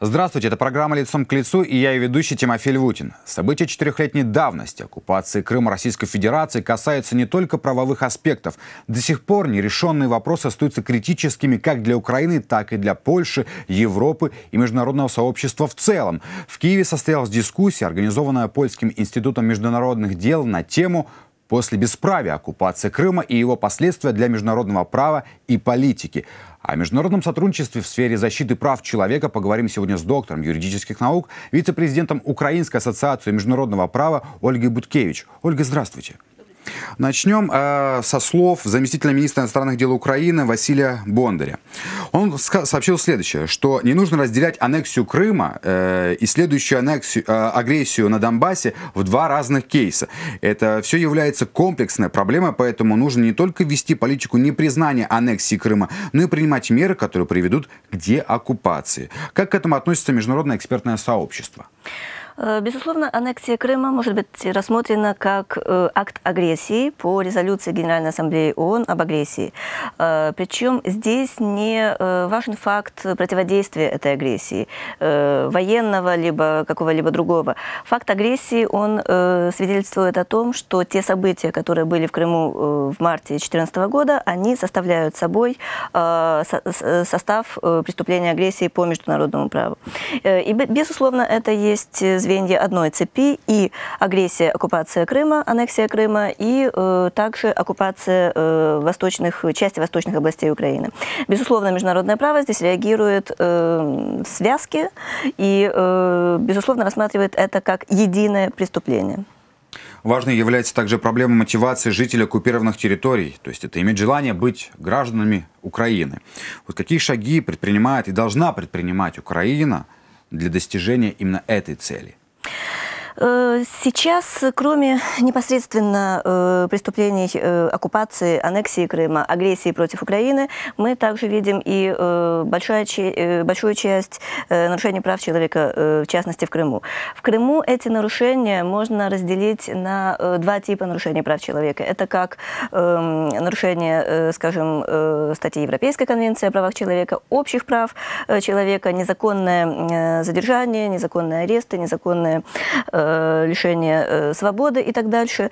Здравствуйте, это программа «Лицом к лицу» и я ее ведущий Тимофей Львутин. События четырехлетней давности оккупации Крыма Российской Федерации касаются не только правовых аспектов. До сих пор нерешенные вопросы остаются критическими как для Украины, так и для Польши, Европы и международного сообщества в целом. В Киеве состоялась дискуссия, организованная Польским институтом международных дел на тему после бесправия оккупации Крыма и его последствия для международного права и политики. О международном сотрудничестве в сфере защиты прав человека поговорим сегодня с доктором юридических наук, вице-президентом Украинской ассоциации международного права Ольгой Буткевич. Ольга, здравствуйте. Начнем э, со слов заместителя министра иностранных дел Украины Василия Бондаря. Он сообщил следующее, что не нужно разделять аннексию Крыма э, и следующую аннексию, э, агрессию на Донбассе в два разных кейса. Это все является комплексной проблемой, поэтому нужно не только вести политику непризнания аннексии Крыма, но и принимать меры, которые приведут к деоккупации. Как к этому относится международное экспертное сообщество? Э, безусловно, аннексия Крыма может быть рассмотрена как э, акт агрессии по резолюции Генеральной Ассамблеи ООН об агрессии. Э, Причем здесь не важен факт противодействия этой агрессии, военного либо какого-либо другого. Факт агрессии, он свидетельствует о том, что те события, которые были в Крыму в марте 2014 года, они составляют собой состав преступления агрессии по международному праву. И, безусловно, это есть звенья одной цепи и агрессия, оккупация Крыма, аннексия Крыма и э, также оккупация э, восточных, части восточных областей Украины. Безусловно, международное право здесь реагирует э, в связке и, э, безусловно, рассматривает это как единое преступление. Важной является также проблема мотивации жителей оккупированных территорий, то есть это иметь желание быть гражданами Украины. Вот какие шаги предпринимает и должна предпринимать Украина для достижения именно этой цели. Э, сейчас, кроме непосредственно э, преступлений э, оккупации, аннексии Крыма, агрессии против Украины, мы также видим и большая, большую часть нарушений прав человека, в частности, в Крыму. В Крыму эти нарушения можно разделить на два типа нарушений прав человека. Это как эм, нарушение, скажем, статьи Европейской конвенции о правах человека, общих прав человека, незаконное задержание, незаконные аресты, незаконное Э, лишение э, свободы и так дальше.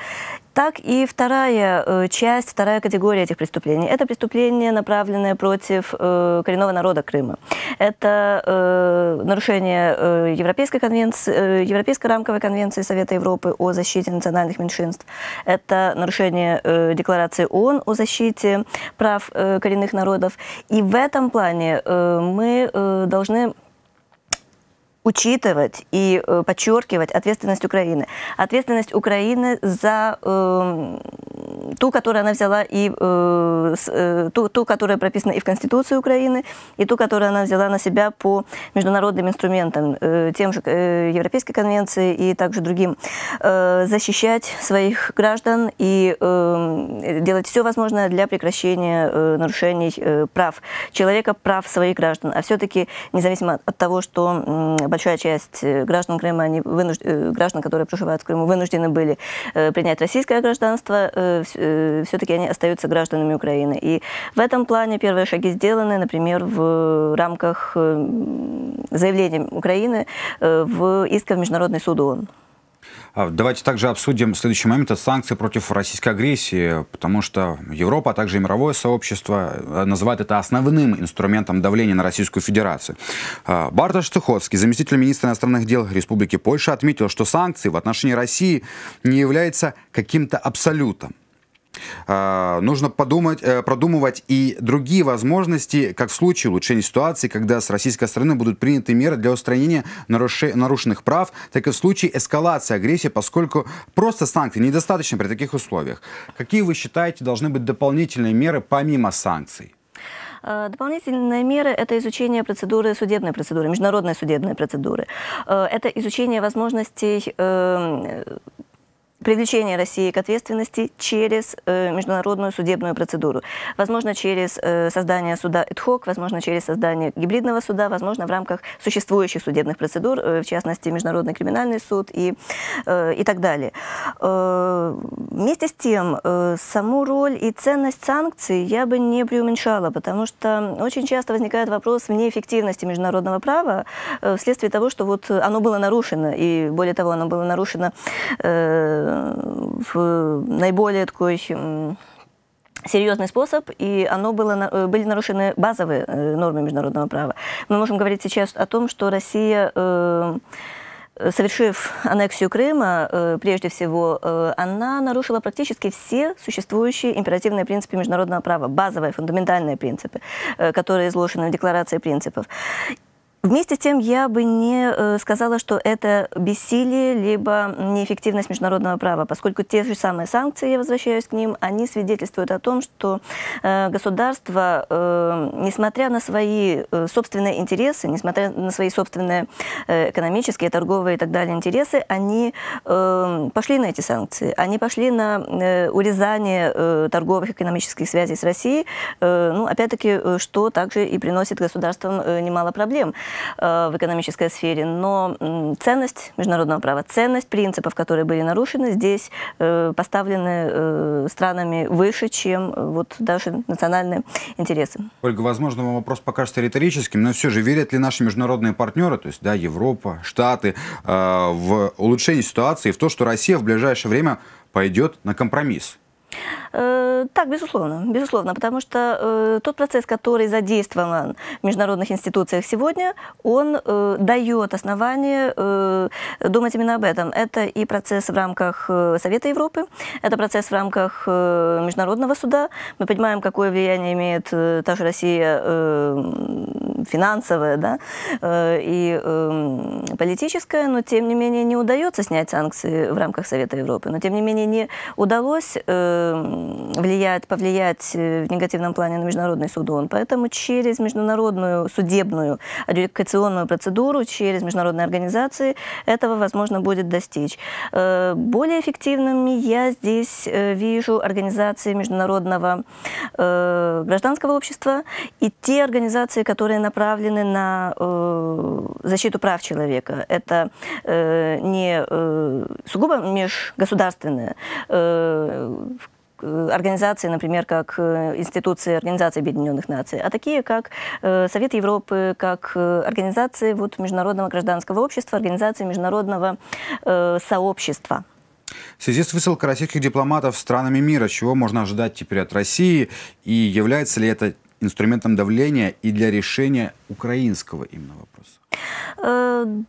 Так и вторая э, часть, вторая категория этих преступлений. Это преступления, направленные против э, коренного народа Крыма. Это э, нарушение э, Европейской, конвенции, э, Европейской рамковой конвенции Совета Европы о защите национальных меньшинств. Это нарушение э, Декларации ООН о защите прав э, коренных народов. И в этом плане э, мы э, должны учитывать и э, подчеркивать ответственность Украины. Ответственность Украины за эм, ту, которую она взяла и э, э, ту, ту, которая прописана и в Конституции Украины, и ту, которую она взяла на себя по международным инструментам, э, тем же э, Европейской конвенции и также другим, э, защищать своих граждан и э, делать все возможное для прекращения э, нарушений э, прав человека, прав своих граждан. А все-таки, независимо от того, что э, большая часть э, граждан Крыма, они вынужд... э, граждан, которые проживают в Крыму, вынуждены были э, принять российское гражданство, э, э, все-таки они остаются гражданами Украины. И в этом плане первые шаги сделаны, например, в рамках э, заявления Украины э, в исках в Международный суд ООН. А, давайте также обсудим следующий момент. Это санкции против российской агрессии, потому что Европа, а также и мировое сообщество э, называют это основным инструментом давления на Российскую Федерацию. А, Барташ Цеховский, заместитель министра иностранных дел Республики Польша, отметил, что санкции в отношении России не являются каким-то абсолютом. А, нужно подумать, э, продумывать и другие возможности, как в случае улучшения ситуации, когда с российской стороны будут приняты меры для устранения нарушенных прав, так и в случае эскалации агрессии, поскольку просто санкций недостаточно при таких условиях. Какие вы считаете должны быть дополнительные меры помимо санкций? Э, дополнительные меры – это изучение процедуры, судебной процедуры, международной судебной процедуры. Э, это изучение возможностей эм, привлечение России к ответственности через э, международную судебную процедуру. Возможно, через э, создание суда ЭДХОК, возможно, через создание гибридного суда, возможно, в рамках существующих судебных процедур, э, в частности, Международный криминальный суд и, э, и так далее. Э, вместе с тем, э, саму роль и ценность санкций я бы не преуменьшала, потому что очень часто возникает вопрос в неэффективности международного права э, вследствие того, что вот оно было нарушено, и более того, оно было нарушено э, в наиболее такой серьезный способ, и оно было, э, были нарушены базовые э, нормы международного права. Мы можем говорить сейчас о том, что Россия э, совершив аннексию Крыма, прежде всего, она нарушила практически все существующие императивные принципы международного права, базовые, фундаментальные принципы, которые изложены в Декларации принципов. Вместе с тем я бы не э, сказала, что это бессилие либо неэффективность международного права, поскольку те же самые санкции, я возвращаюсь к ним, они свидетельствуют о том, что э, государство, э, несмотря на свои собственные интересы, несмотря на свои собственные экономические, торговые и так далее интересы, они пошли на эти санкции, они пошли на урезание торговых и экономических связей с Россией, ну, опять-таки, что также и приносит государствам немало проблем. Э, в экономической сфере, но ценность международного права, ценность принципов, которые были нарушены, здесь э, поставлены э, странами выше, чем вот даже национальные интересы. Ольга, возможно, вам вопрос покажется риторическим, но все же верят ли наши международные партнеры, то есть да, Европа, Штаты, в улучшение ситуации, в то, что Россия в ближайшее время пойдет на компромисс? Э, так, безусловно, безусловно, потому что э, тот процесс, который задействован в международных институциях сегодня, он э, дает основание э, думать именно об этом. Это и процесс в рамках э, Совета Европы, это процесс в рамках э, Международного суда. Мы понимаем, какое влияние имеет э, та же Россия э, финансовое да, э, и э, политическое, но тем не менее не удается снять санкции в рамках Совета Европы, но тем не менее не удалось... Э, влияет, повлиять э, в негативном плане на Международный суд ООН. Поэтому через международную судебную адвокационную процедуру, через международные организации этого возможно будет достичь. Э, более эффективными я здесь э, вижу организации международного гражданского общества и те организации, которые направлены на защиту прав человека. Это не сугубо межгосударственные Э, организации, например, как э, институции Организации Объединенных Наций, а такие как э, Совет Европы, как организации вот, международного гражданского общества, организации международного э, сообщества. В связи с высылкой российских дипломатов странами мира, чего можно ожидать теперь от России и является ли это инструментом давления и для решения украинского именно вопроса?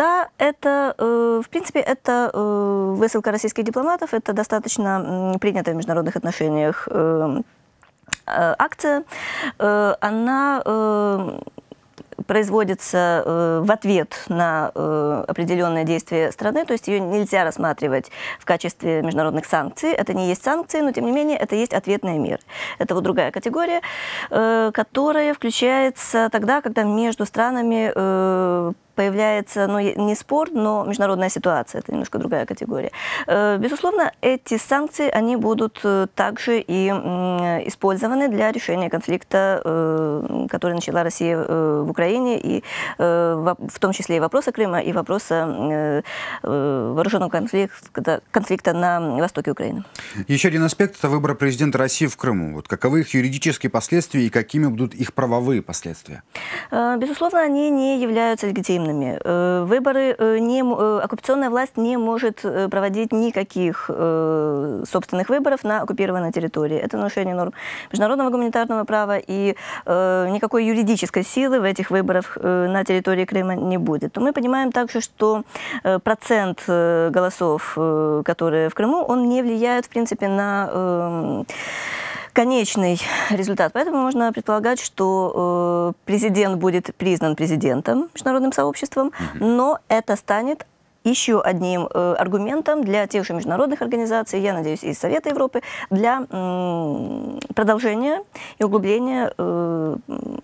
Да, это, э, в принципе, это э, высылка российских дипломатов, это достаточно принятая в международных отношениях э, акция. Она производится э, в ответ на э, определенное действие страны, то есть ее нельзя рассматривать в качестве международных санкций. Это не есть санкции, но тем не менее это есть ответный мир. Это вот другая категория, э, которая включается тогда, когда между странами появляется, ну, не спорт, но международная ситуация, это немножко другая категория. Э, безусловно, эти санкции, они будут э, также и использованы для решения конфликта, э, который начала Россия в Украине, и в том числе и вопроса Крыма, и вопроса вооруженного конфликта, конфликта на востоке Украины. Еще один аспект – это выбор президента России в Крыму. Вот каковы их юридические последствия и какими будут их правовые последствия? Безусловно, они не являются легитимными незаконными. Э, выборы э, не, э, оккупационная власть не может проводить никаких собственных выборов на оккупированной территории. Это нарушение норм международного гуманитарного права, и никакой юридической силы в этих выборах на территории Крыма не будет. мы понимаем также, что процент голосов, которые в Крыму, он не влияет, в принципе, на эм, конечный результат. Поэтому можно предполагать, что э, президент будет признан президентом международным сообществом, угу. но это станет еще одним э, аргументом для тех же международных организаций, я надеюсь, и Совета Европы, для э, продолжения и углубления э,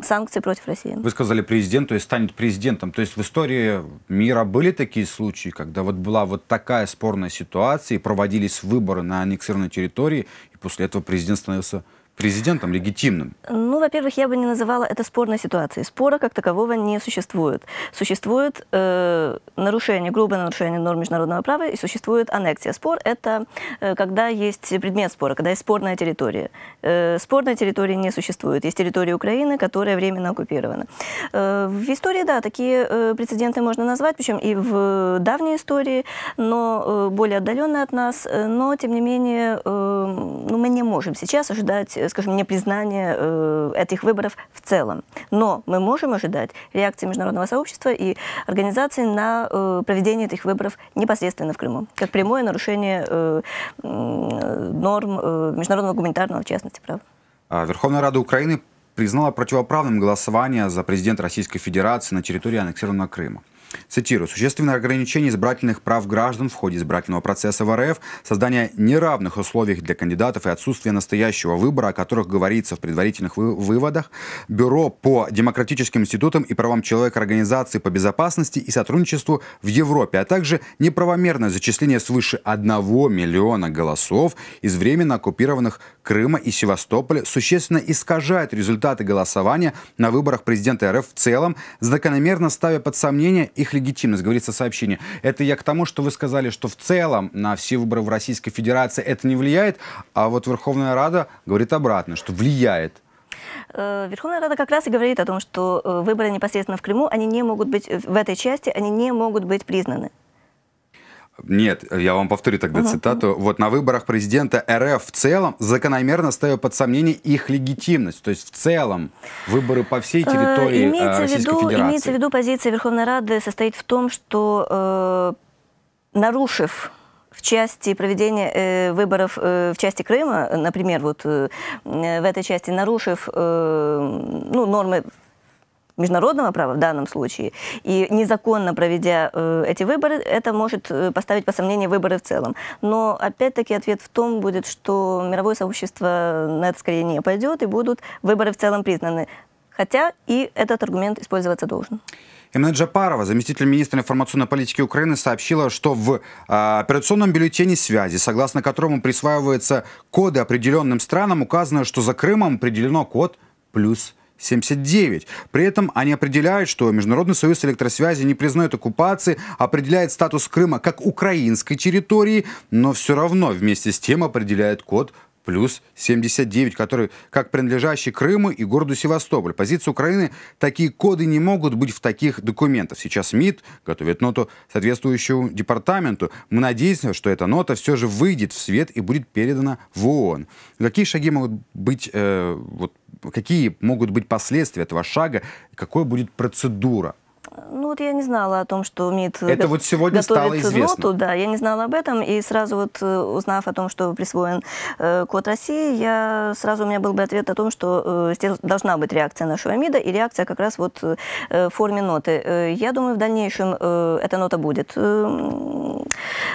санкций против России. Вы сказали президент, то есть станет президентом. То есть в истории мира были такие случаи, когда вот была вот такая спорная ситуация, и проводились выборы на аннексированной территории, и после этого президент становился президентом легитимным? Ну, во-первых, я бы не называла это спорной ситуацией. Спора как такового не существует. Существует э, нарушение, грубое нарушение норм международного права и существует аннексия. Спор – это э, когда есть предмет спора, когда есть спорная территория. Э, спорной территории не существует. Есть территория Украины, которая временно оккупирована. Э, в истории, да, такие э, прецеденты можно назвать, причем и в давней истории, но э, более отдаленные от нас. Э, но, тем не менее, э, ну, мы не можем сейчас ожидать э, Э, скажем, непризнание э, этих выборов в целом. Но мы можем ожидать реакции международного сообщества и организаций на э, проведение этих выборов непосредственно в Крыму, как прямое нарушение э, норм международного гуманитарного, в частности, права. А, Верховная Рада Украины признала противоправным голосование за президента Российской Федерации на территории аннексированного Крыма. Цитирую. «Существенное ограничение избирательных прав граждан в ходе избирательного процесса в РФ, создание неравных условий для кандидатов и отсутствие настоящего выбора, о которых говорится в предварительных вы- выводах, Бюро по демократическим институтам и правам человека Организации по безопасности и сотрудничеству в Европе, а также неправомерное зачисление свыше 1 миллиона голосов из временно оккупированных Крыма и Севастополя существенно искажает результаты голосования на выборах президента РФ в целом, закономерно ставя под сомнение их их легитимность, говорится в сообщении. Это я к тому, что вы сказали, что в целом на все выборы в Российской Федерации это не влияет, а вот Верховная Рада говорит обратно, что влияет. Э, Верховная Рада как раз и говорит о том, что э, выборы непосредственно в Крыму, они не могут быть, э, в этой части, они не могут быть признаны. Нет, я вам повторю тогда угу. цитату. Вот на выборах президента РФ в целом закономерно ставил под сомнение их легитимность. То есть в целом выборы по всей э, территории э, имеется Российской ввиду, Федерации. Имеется в виду позиция Верховной Рады состоит в том, что э, нарушив в части проведения э, выборов э, в части Крыма, например, вот э, э в этой части нарушив э, ну, нормы международного права в данном случае, и незаконно проведя э, эти выборы, это может э, поставить по сомнению выборы в целом. Но опять-таки ответ в том будет, что мировое сообщество на это скорее не пойдет, и будут выборы в целом признаны. Хотя и этот аргумент использоваться должен. Эмина Джапарова, заместитель министра информационной политики Украины, сообщила, что в а, операционном бюллетене связи, согласно которому присваиваются коды определенным странам, указано, что за Крымом определено код плюс 79. При этом они определяют, что Международный союз электросвязи не признает оккупации, определяет статус Крыма как украинской территории, но все равно вместе с тем определяет код плюс 79, которые, как принадлежащие Крыму и городу Севастополь. Позиция Украины, такие коды не могут быть в таких документах. Сейчас МИД готовит ноту соответствующему департаменту. Мы надеемся, что эта нота все же выйдет в свет и будет передана в ООН. Какие шаги могут быть, э, вот, какие могут быть последствия этого шага, какой будет процедура? Ну вот я не знала о том, что МИД Это вот сегодня стало известно. ноту, да, я не знала об этом, и сразу вот э, узнав о том, что присвоен э, код России, я сразу у меня был бы ответ о том, что э, должна быть реакция нашего МИДа, и реакция как раз вот э, в форме ноты. Э, я думаю, в дальнейшем э, эта нота будет э,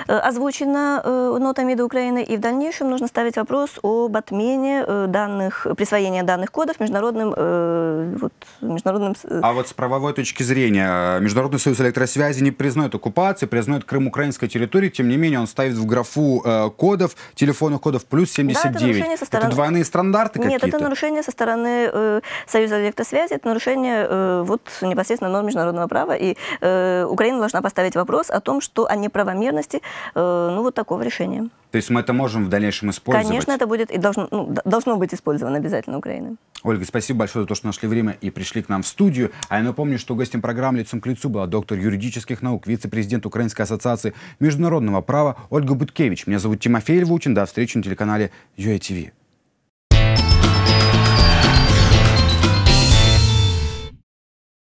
э, озвучена э, нота МИДа Украины, и в дальнейшем нужно ставить вопрос об отмене э, данных, присвоения данных кодов международным, э, вот, международным... А вот с правовой точки зрения, Э, Международный союз электросвязи не признает оккупации, признает Крым украинской территорией. Тем не менее, он ставит в графу э, кодов, телефонных кодов плюс 79. Да, это, стороны... это двойные стандарты какие-то? Нет, это нарушение со стороны э, Союза электросвязи, это нарушение э, вот, непосредственно норм международного права. И э, Украина должна поставить вопрос о том, что о неправомерности э, ну, вот такого решения. То есть мы это можем в дальнейшем использовать? Конечно, это будет и должно, ну, должно быть использовано обязательно Украиной. Ольга, спасибо большое за то, что нашли время и пришли к нам в студию. А я напомню, что гостем программы «Лицом к лицу» была доктор юридических наук, вице-президент Украинской ассоциации международного права Ольга Буткевич. Меня зовут Тимофей Львутин. До встречи на телеканале ЮАТВ.